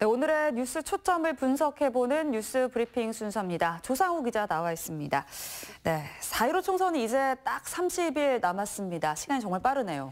네, 오늘의 뉴스 초점을 분석해보는 뉴스 브리핑 순서입니다. 조상우 기자 나와 있습니다. 네, 4.15 총선이 이제 딱 30일 남았습니다. 시간이 정말 빠르네요.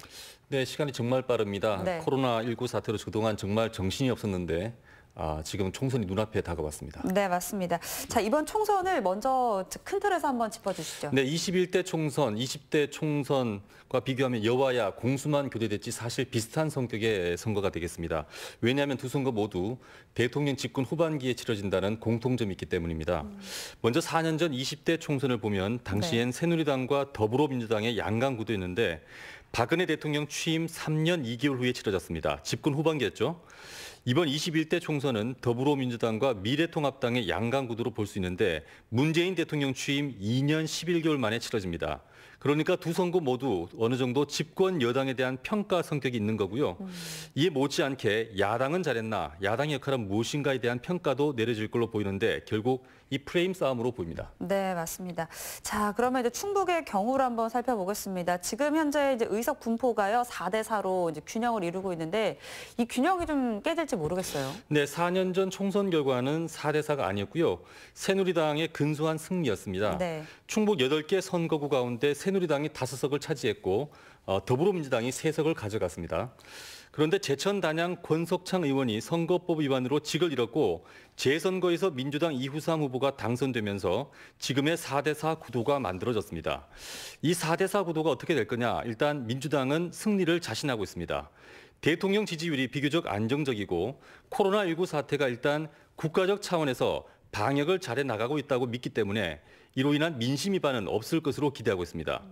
네, 시간이 정말 빠릅니다. 네. 코로나19 사태로 그동안 정말 정신이 없었는데 아, 지금 총선이 눈앞에 다가왔습니다. 네, 맞습니다. 자, 이번 총선을 먼저 큰 틀에서 한번 짚어주시죠. 네, 21대 총선, 20대 총선과 비교하면 여와야 공수만 교대됐지 사실 비슷한 성격의 선거가 되겠습니다. 왜냐하면 두 선거 모두 대통령 집권 후반기에 치러진다는 공통점이 있기 때문입니다. 음. 먼저 4년 전 20대 총선을 보면 당시엔 네. 새누리당과 더불어민주당의 양강 구도였는데 박근혜 대통령 취임 3년 2개월 후에 치러졌습니다. 집권 후반기였죠. 이번 21대 총선은 더불어민주당과 미래통합당의 양강 구도로 볼 수 있는데 문재인 대통령 취임 2년 11개월 만에 치러집니다. 그러니까 두 선거 모두 어느 정도 집권 여당에 대한 평가 성격이 있는 거고요. 음. 이에 못지않게 야당은 잘했나, 야당 역할은 무엇인가에 대한 평가도 내려질 걸로 보이는데 결국 이 프레임 싸움으로 보입니다. 네, 맞습니다. 자, 그러면 이제 충북의 경우를 한번 살펴보겠습니다. 지금 현재 이제 의석 분포가요 4대 4로 이제 균형을 이루고 있는데 이 균형이 좀 깨질지 모르겠어요. 네, 4년 전 총선 결과는 4대 4가 아니었고요. 새누리당의 근소한 승리였습니다. 네. 충북 8개 선거구 가운데 때 새누리당이 다섯 석을 차지했고 어, 더불어민주당이 세 석을 가져갔습니다. 그런데 제천 단양 권석창 의원이 선거법 위반으로 직을 잃었고 재선거에서 민주당 이후삼 후보가 당선되면서 지금의 4대4 구도가 만들어졌습니다. 이 4대4 구도가 어떻게 될 거냐? 일단 민주당은 승리를 자신하고 있습니다. 대통령 지지율이 비교적 안정적이고 코로나19 사태가 일단 국가적 차원에서 방역을 잘해 나가고 있다고 믿기 때문에 이로 인한 민심 위반은 없을 것으로 기대하고 있습니다.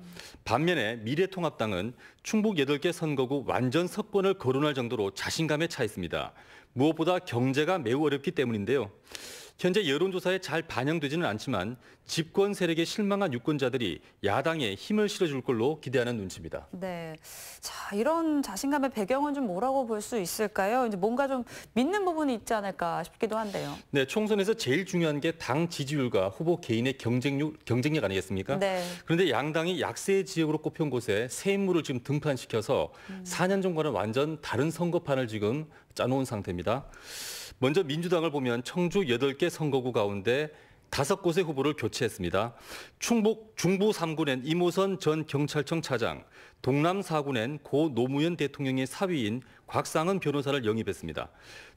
반면에 미래통합당은 충북 8개 선거구 완전 석권을 거론할 정도로 자신감에 차 있습니다. 무엇보다 경제가 매우 어렵기 때문인데요. 현재 여론조사에 잘 반영되지는 않지만 집권 세력에 실망한 유권자들이 야당에 힘을 실어줄 걸로 기대하는 눈치입니다. 네, 자 이런 자신감의 배경은 좀 뭐라고 볼 수 있을까요? 이제 뭔가 좀 믿는 부분이 있지 않을까 싶기도 한데요. 네, 총선에서 제일 중요한 게 당 지지율과 후보 개인의 경쟁력, 경쟁력 아니겠습니까? 네. 그런데 양당이 약세 지역으로 꼽힌 곳에 새 인물을 지금 등판시켜서 음. 4년 전과는 완전 다른 선거판을 지금 짜놓은 상태입니다. 먼저 민주당을 보면 청주 8개 선거구 가운데 다섯 곳의 후보를 교체했습니다. 충북 중부 3군엔 이모선 전 경찰청 차장, 동남 4군엔 고 노무현 대통령의 사위인 곽상은 변호사를 영입했습니다.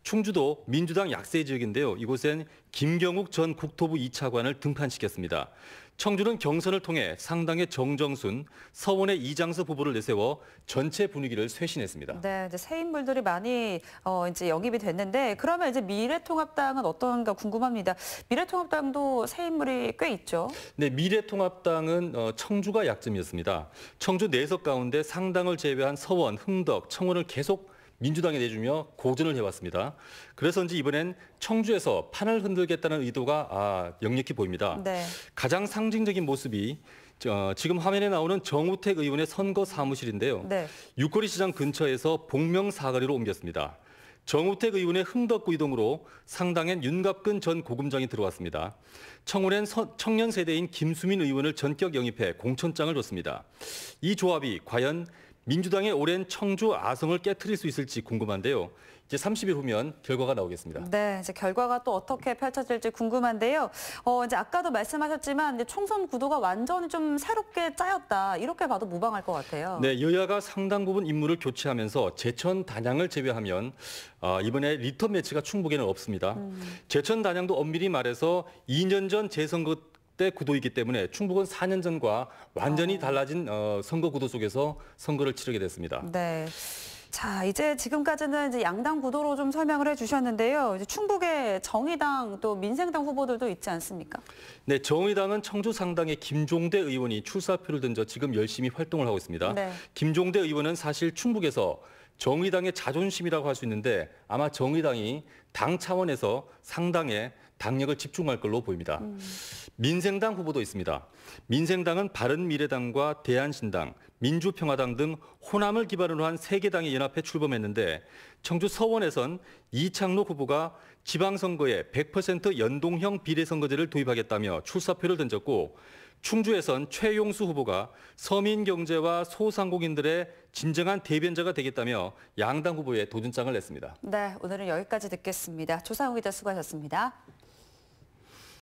충주도 민주당 약세 지역인데요. 이곳엔 김경욱 전 국토부 2차관을 등판시켰습니다. 청주는 경선을 통해 상당의 정정순, 서원의 이장서 부부를 내세워 전체 분위기를 쇄신했습니다. 네, 이제 새 인물들이 많이 어, 이제 영입이 됐는데 그러면 이제 미래통합당은 어떤가 궁금합니다. 미래통합당도 새 인물이 꽤 있죠. 네, 미래통합당은 어, 청주가 약점이었습니다. 청주 내석 가운데 상당을 제외한 서원, 흥덕, 청원을 계속 민주당에 내주며 고전을 해왔습니다. 그래서인지 이번엔 청주에서 판을 흔들겠다는 의도가 아, 역력히 보입니다. 네. 가장 상징적인 모습이 어, 지금 화면에 나오는 정우택 의원의 선거 사무실인데요. 네. 육거리 시장 근처에서 복명 사거리로 옮겼습니다. 정우택 의원의 흥덕구 이동으로 상당엔 윤갑근 전 고금장이 들어왔습니다. 청운엔 청년 세대인 김수민 의원을 전격 영입해 공천장을 줬습니다. 이 조합이 과연 민주당의 오랜 청주 아성을 깨뜨릴 수 있을지 궁금한데요. 이제 30일 후면 결과가 나오겠습니다. 네, 이제 결과가 또 어떻게 펼쳐질지 궁금한데요. 어, 이제 아까도 말씀하셨지만 이제 총선 구도가 완전히 좀 새롭게 짜였다. 이렇게 봐도 무방할 것 같아요. 네, 여야가 상당 부분 임무를 교체하면서 제천 단양을 제외하면 아, 이번에 리턴 매치가 충북에는 없습니다. 음. 제천 단양도 엄밀히 말해서 2년 전 재선거 때 구도이기 때문에 충북은 4년 전과 완전히 아. 달라진 어, 선거 구도 속에서 선거를 치르게 됐습니다. 네. 자, 이제 지금까지는 이제 양당 구도로 좀 설명을 해주셨는데요. 이제 충북의 정의당 또 민생당 후보들도 있지 않습니까? 네, 정의당은 청주 상당의 김종대 의원이 출사표를 던져 지금 열심히 활동을 하고 있습니다. 네. 김종대 의원은 사실 충북에서 정의당의 자존심이라고 할 수 있는데 아마 정의당이 당 차원에서 상당의 당력을 집중할 걸로 보입니다. 음. 민생당 후보도 있습니다. 민생당은 바른미래당과 대한신당, 민주평화당 등 호남을 기반으로 한 세개 당의 연합회 출범했는데 청주 서원에선 이창록 후보가 지방선거에 100% 연동형 비례선거제를 도입하겠다며 출사표를 던졌고 충주에선 최용수 후보가 서민 경제와 소상공인들의 진정한 대변자가 되겠다며 양당 후보에 도전장을 냈습니다. 네, 오늘은 여기까지 듣겠습니다. 조상우 기자 수고하셨습니다.